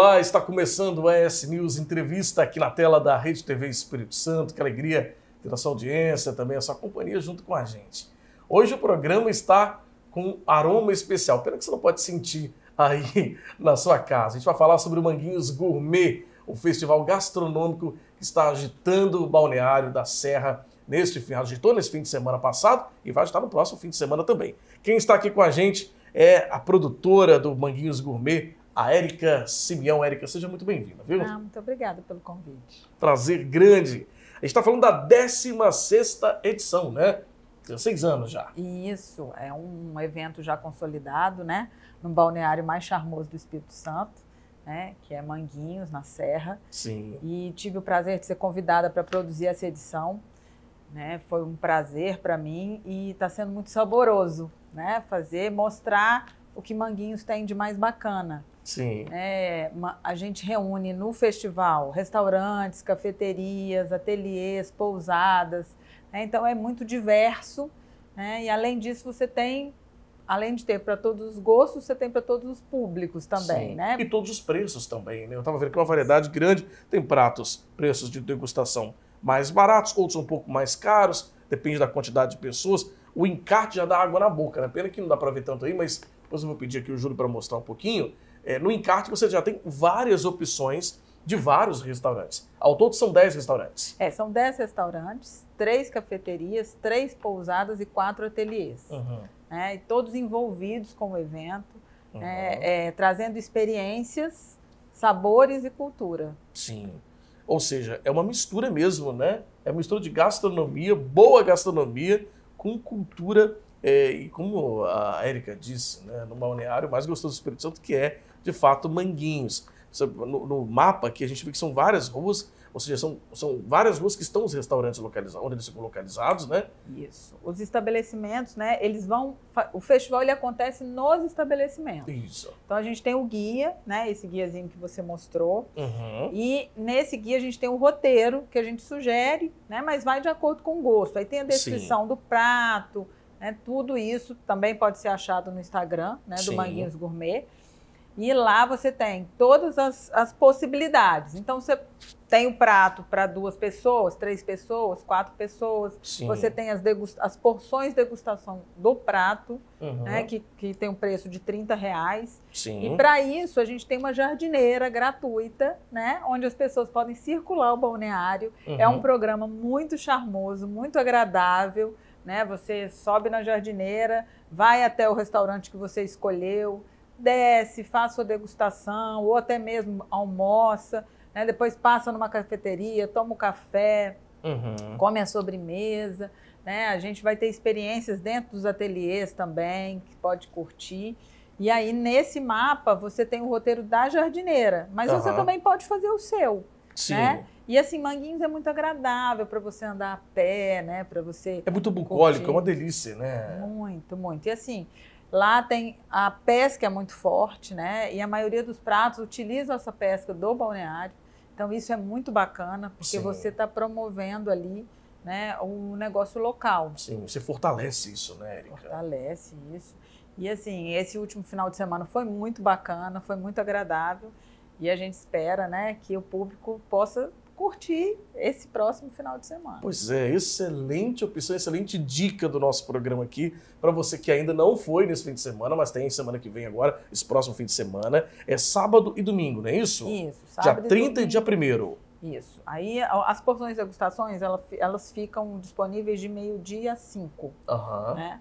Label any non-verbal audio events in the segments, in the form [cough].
olá, está começando o ES News Entrevista aqui na tela da Rede TV Espírito Santo. Que alegria ter a sua audiência, também a sua companhia junto com a gente. Hoje o programa está com aroma especial, pena que você não pode sentir aí [laughs] na sua casa. A gente vai falar sobre o Manguinhos Gourmet, o festival gastronômico que está agitando o balneário da Serra neste fim, agitou nesse fim de semana passado e vai agitar no próximo fim de semana também. Quem está aqui com a gente é a produtora do Manguinhos Gourmet, a Érica Simeão. Érica, seja muito bem-vinda, viu? Ah, muito obrigada pelo convite. Prazer grande. A gente está falando da 16 edição, né? 16 anos já. Isso, é um evento já consolidado, né? No balneário mais charmoso do Espírito Santo. Né, que é Manguinhos, na Serra. Sim. E tive o prazer de ser convidada para produzir essa edição. Né? Foi um prazer para mim e está sendo muito saboroso né? fazer, mostrar o que Manguinhos tem de mais bacana. Sim. né a gente reúne no festival restaurantes, cafeterias, ateliês, pousadas. Né? Então é muito diverso. Né? E além disso, você tem além de ter para todos os gostos, você tem para todos os públicos também, Sim. né? E todos os preços também, né? Eu estava vendo que é uma variedade grande, tem pratos, preços de degustação mais baratos, outros um pouco mais caros, depende da quantidade de pessoas. O encarte já dá água na boca, né? Pena que não dá para ver tanto aí, mas depois eu vou pedir aqui o Júlio para mostrar um pouquinho. É, no encarte você já tem várias opções de vários restaurantes. Ao todo são 10 restaurantes. É, são 10 restaurantes, três cafeterias, três pousadas e quatro ateliês. Uhum. Né? E todos envolvidos com o evento, uhum. Né? é, trazendo experiências, sabores e cultura. Sim. Ou seja, é uma mistura mesmo, né? É uma mistura de gastronomia, boa gastronomia, com cultura é, e como a Érica disse, né, no balneário o mais gostoso do Espírito Santo, que é de fato, Manguinhos. No, no mapa aqui, a gente vê que são várias ruas, ou seja, são, são várias ruas que estão os restaurantes localizados, onde eles ficam localizados, né? Isso. Os estabelecimentos, né? Eles vão. O festival ele acontece nos estabelecimentos. Isso. Então a gente tem o guia, né? Esse guiazinho que você mostrou. Uhum. E nesse guia a gente tem o roteiro que a gente sugere, né? Mas vai de acordo com o gosto. Aí tem a descrição Sim. do prato. Né? Tudo isso também pode ser achado no Instagram, né? Do Sim. Manguinhos Gourmet. E lá você tem todas as, as possibilidades. Então você tem o prato para duas pessoas, três pessoas, quatro pessoas. Sim. Você tem as, as porções de degustação do prato, uhum. né, que, que tem um preço de 30 reais. Sim. E para isso a gente tem uma jardineira gratuita, né, onde as pessoas podem circular o balneário. Uhum. É um uhum. programa muito charmoso, muito agradável. Né? Você sobe na jardineira, vai até o restaurante que você escolheu desce, faz sua degustação, ou até mesmo almoça, né? depois passa numa cafeteria, toma um café, uhum. come a sobremesa. Né? A gente vai ter experiências dentro dos ateliês também, que pode curtir. E aí, nesse mapa, você tem o roteiro da jardineira, mas uhum. você também pode fazer o seu. Sim. Né? E assim, Manguinhos é muito agradável para você andar a pé, né? Para você. É muito bucólico, curtir. é uma delícia, né? Muito, muito. E assim, Lá tem a pesca é muito forte, né? E a maioria dos pratos utilizam essa pesca do balneário. Então isso é muito bacana, porque Sim. você está promovendo ali né, o negócio local. Sim, você fortalece isso, né, Erika? Fortalece isso. E assim, esse último final de semana foi muito bacana, foi muito agradável. E a gente espera né, que o público possa curtir esse próximo final de semana. Pois é, excelente opção, excelente dica do nosso programa aqui para você que ainda não foi nesse fim de semana, mas tem semana que vem agora, esse próximo fim de semana. É sábado e domingo, não é isso? Isso, sábado. Dia 30 e, e dia 1 isso. Aí as porções e degustações, elas, elas ficam disponíveis de meio-dia a 5. Uhum. Né?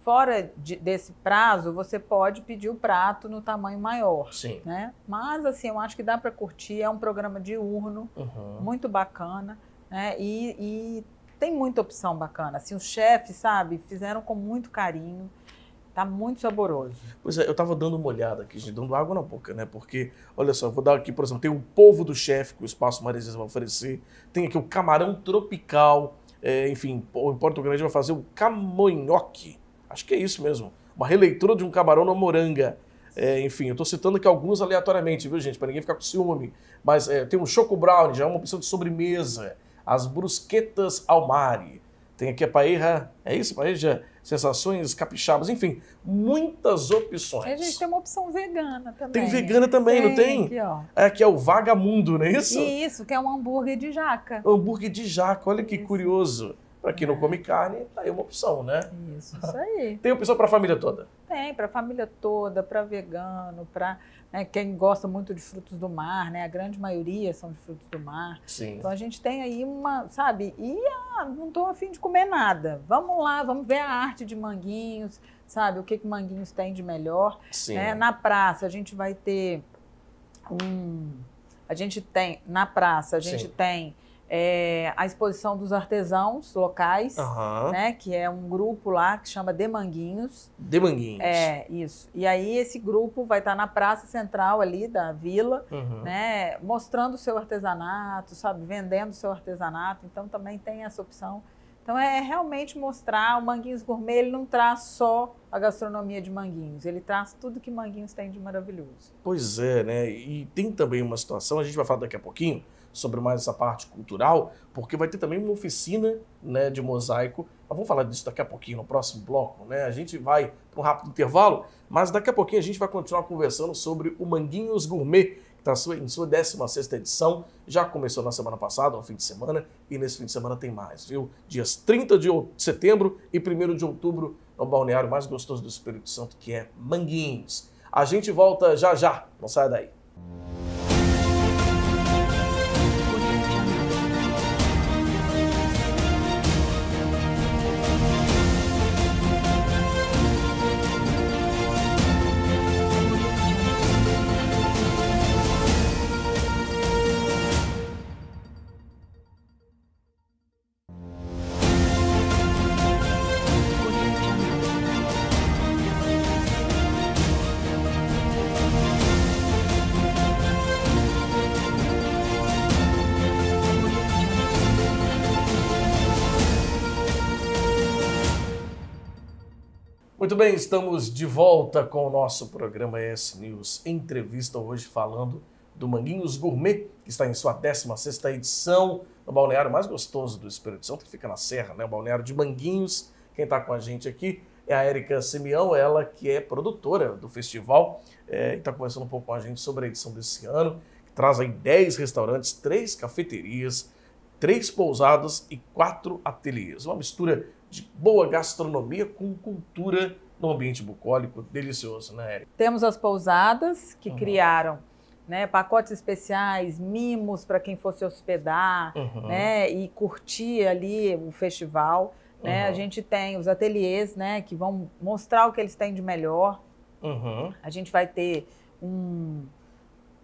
Fora de, desse prazo, você pode pedir o prato no tamanho maior. Sim. Né? Mas, assim, eu acho que dá para curtir. É um programa diurno, uhum. muito bacana. Né? E, e, tem muita opção bacana. Assim, os chefes, sabe, fizeram com muito carinho. Tá muito saboroso. Pois é, eu tava dando uma olhada aqui, gente, dando água na boca, né? Porque, olha só, eu vou dar aqui, por exemplo, tem o povo do chefe que o Espaço Maresias vai oferecer. Tem aqui o camarão tropical. É, enfim, em Porto Grande vai fazer o camonhoque. Acho que é isso mesmo. Uma releitura de um camarão na moranga. É, enfim, eu estou citando aqui alguns aleatoriamente, viu, gente? Para ninguém ficar com ciúme. Mas é, tem um Choco Brownie, já é uma opção de sobremesa. As brusquetas ao mare. Tem aqui a paeja, é isso, paeja? Sensações capixabas, enfim, muitas opções. A gente tem uma opção vegana também. Tem né? vegana também, tem, não tem? Aqui, ó. É, que é o Vagamundo, não é isso? Isso, que é um hambúrguer de jaca. Um hambúrguer de jaca, olha isso. que curioso. Para quem não come carne, tá aí uma opção, né? Isso, isso aí. [laughs] Tem opção para a família toda? Tem, para a família toda, para vegano, para né, quem gosta muito de frutos do mar, né? A grande maioria são de frutos do mar. Sim. Então a gente tem aí uma, sabe? E ah, não estou afim de comer nada. Vamos lá, vamos ver a arte de manguinhos, sabe? O que que manguinhos tem de melhor? Sim. Né? Na praça a gente vai ter um, a gente tem na praça a gente Sim. tem é, a exposição dos artesãos locais, uhum. né, que é um grupo lá que chama Demanguinhos. Demanguinhos. É, isso. E aí esse grupo vai estar na praça central ali da vila, uhum. né, mostrando o seu artesanato, sabe, vendendo o seu artesanato. Então também tem essa opção. Então é realmente mostrar o Manguinhos Gourmet, ele não traz só a gastronomia de Manguinhos, ele traz tudo que Manguinhos tem de maravilhoso. Pois é, né? E tem também uma situação, a gente vai falar daqui a pouquinho, sobre mais essa parte cultural, porque vai ter também uma oficina né, de mosaico. vamos falar disso daqui a pouquinho, no próximo bloco. Né? A gente vai para um rápido intervalo, mas daqui a pouquinho a gente vai continuar conversando sobre o Manguinhos Gourmet, que está em sua 16 edição. Já começou na semana passada, no fim de semana, e nesse fim de semana tem mais, viu? Dias 30 de setembro e 1 de outubro, no é balneário mais gostoso do Espírito Santo, que é Manguinhos. A gente volta já já, não sai daí. Muito bem, estamos de volta com o nosso programa S News Entrevista, hoje falando do Manguinhos Gourmet, que está em sua 16ª edição, no balneário mais gostoso do Espírito Santo, que fica na Serra, né? O balneário de Manguinhos. Quem está com a gente aqui é a Érica Simeão, ela que é produtora do festival, é, eh, está conversando um pouco com a gente sobre a edição desse ano, que traz aí 10 restaurantes, 3 cafeterias, três pousadas e quatro ateliês. Uma mistura de boa gastronomia com cultura no ambiente bucólico delicioso, né, Érica? Temos as pousadas que uhum. criaram né, pacotes especiais, mimos para quem fosse hospedar uhum. né, e curtir ali o festival. Né? Uhum. A gente tem os ateliês né, que vão mostrar o que eles têm de melhor. A gente vai ter um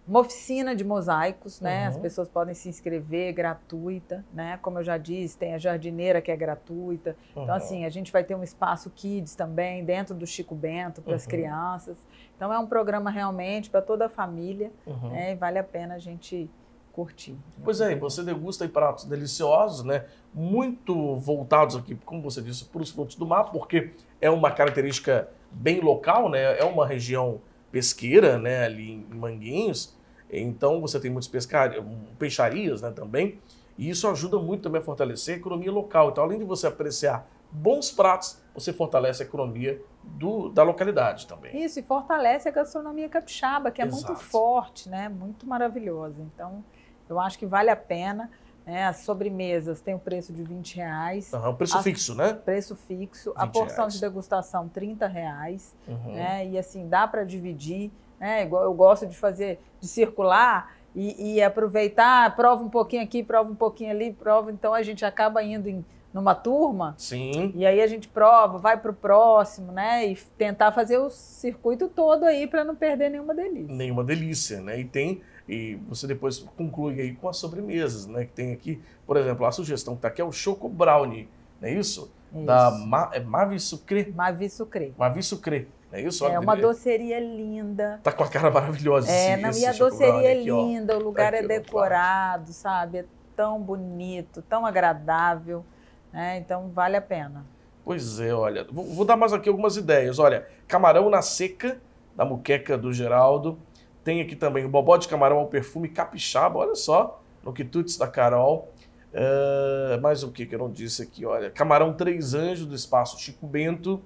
uma oficina de mosaicos, né? Uhum. As pessoas podem se inscrever, gratuita, né? Como eu já disse, tem a jardineira que é gratuita. Uhum. Então, assim, a gente vai ter um espaço kids também, dentro do Chico Bento, para as uhum. crianças. Então, é um programa realmente para toda a família, né? E vale a pena a gente curtir. Pois é, você degusta pratos deliciosos, né? Muito voltados aqui, como você disse, para os frutos do mar, porque é uma característica bem local, né? É uma região pesqueira, né? Ali em Manguinhos. Então você tem muitas pescarias, hum, peixarias né, também, e isso ajuda muito também a fortalecer a economia local. Então, além de você apreciar bons pratos, você fortalece a economia do, da localidade também. Isso, e fortalece a gastronomia capixaba, que é Exato. muito forte, né? muito maravilhosa. Então, eu acho que vale a pena. Né? As sobremesas têm o um preço de 20 reais. Uhum, preço a, fixo, né? Preço fixo. A porção reais. de degustação, 30 reais. Uhum. Né? E assim, dá para dividir né? Igual eu gosto de fazer, de circular e, e, aproveitar, prova um pouquinho aqui, prova um pouquinho ali, prova. Então a gente acaba indo em, numa turma. Sim. E aí a gente prova, vai para o próximo, né? E tentar fazer o circuito todo aí para não perder nenhuma delícia. Nenhuma delícia, né? E tem e você depois conclui aí com as sobremesas, né? Que tem aqui, por exemplo, a sugestão que está aqui é o Choco Brownie, não é isso? isso. Da Ma, é Mavi Sucre. Mavi Sucre. Mavi Sucre. É isso? É olha, é uma doceria linda. Tá com a cara maravilhosa. É, não, esse e a doceria é tá linda, ó. o lugar tá é decorado, sabe? É tão bonito, tão agradável. Né? Então vale a pena. Pois é, olha. Vou, vou, dar mais aqui algumas ideias. Olha, camarão na seca, da muqueca do Geraldo. Tem aqui também o bobó de camarão ao perfume capixaba, olha só. No quitutes da Carol. Uh, mais o que que eu não disse aqui, olha. Camarão Três Anjos, do Espaço Chico Bento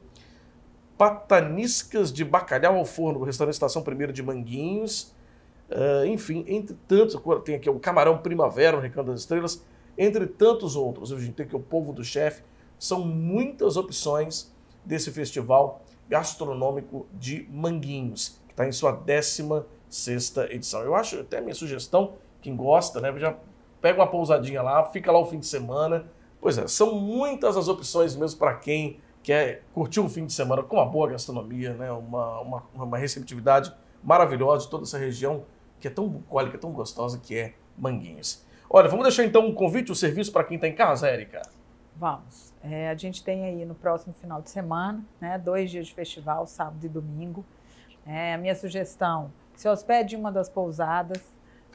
pataniscas de bacalhau ao forno, o restaurante Estação Primeiro de Manguinhos. Uh, enfim, entre tantos, tem aqui o Camarão Primavera, no Recanto das Estrelas, entre tantos outros. A gente tem aqui o Povo do Chefe. São muitas opções desse festival gastronômico de Manguinhos, que está em sua 16 edição. Eu acho até minha sugestão, quem gosta, né, já pega uma pousadinha lá, fica lá o fim de semana. Pois é, são muitas as opções mesmo para quem quer é curtir um fim de semana com uma boa gastronomia, né? uma, uma, uma receptividade maravilhosa de toda essa região que é tão bucólica, tão gostosa que é Manguinhos. Olha, vamos deixar então um convite, o um serviço para quem está em casa, Érica? Vamos. É, a gente tem aí no próximo final de semana, né, dois dias de festival, sábado e domingo. É, a minha sugestão, se hospede em uma das pousadas,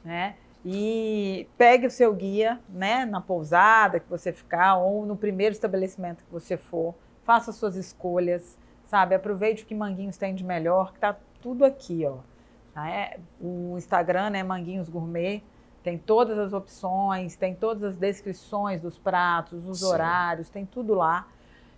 né, e pegue o seu guia, né, na pousada que você ficar ou no primeiro estabelecimento que você for faça suas escolhas, sabe? Aproveite o que Manguinhos tem de melhor, que tá tudo aqui, ó. Tá? É, o Instagram é né, Manguinhos Gourmet, tem todas as opções, tem todas as descrições dos pratos, os Sim. horários, tem tudo lá.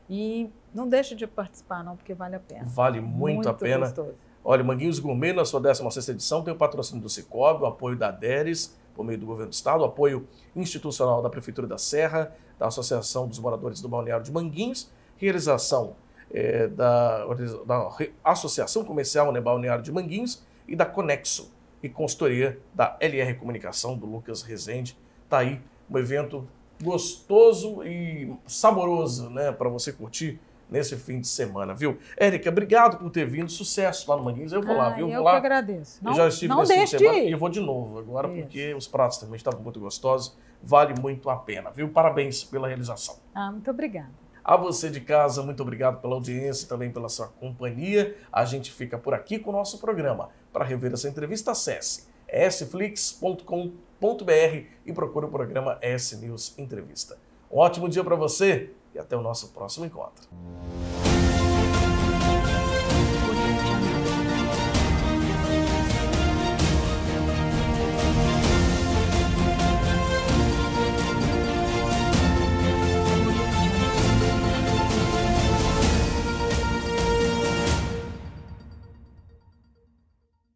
E não deixe de participar, não, porque vale a pena. Vale muito, muito a pena. Gostoso. Olha, Manguinhos Gourmet, na sua 16 edição, tem o patrocínio do Cicobi, o apoio da Deres, por meio do governo do Estado, o apoio institucional da Prefeitura da Serra, da Associação dos Moradores do Balneário de Manguinhos realização é, da, da, Associação Comercial né, Balneário de Manguinhos e da Conexo e consultoria da LR Comunicação, do Lucas Rezende. Está aí um evento gostoso e saboroso né, para você curtir nesse fim de semana, viu? Érica, obrigado por ter vindo. Sucesso lá no Manguinhos. Eu vou lá, ah, viu? Eu vou lá. que agradeço. Não, eu já estive não nesse fim de semana e eu vou de novo agora, Isso. porque os pratos também estavam muito gostosos. Vale muito a pena, viu? Parabéns pela realização. Ah, muito obrigada. A você de casa, muito obrigado pela audiência e também pela sua companhia. A gente fica por aqui com o nosso programa. Para rever essa entrevista, acesse sflix.com.br e procure o programa S News Entrevista. Um ótimo dia para você e até o nosso próximo encontro.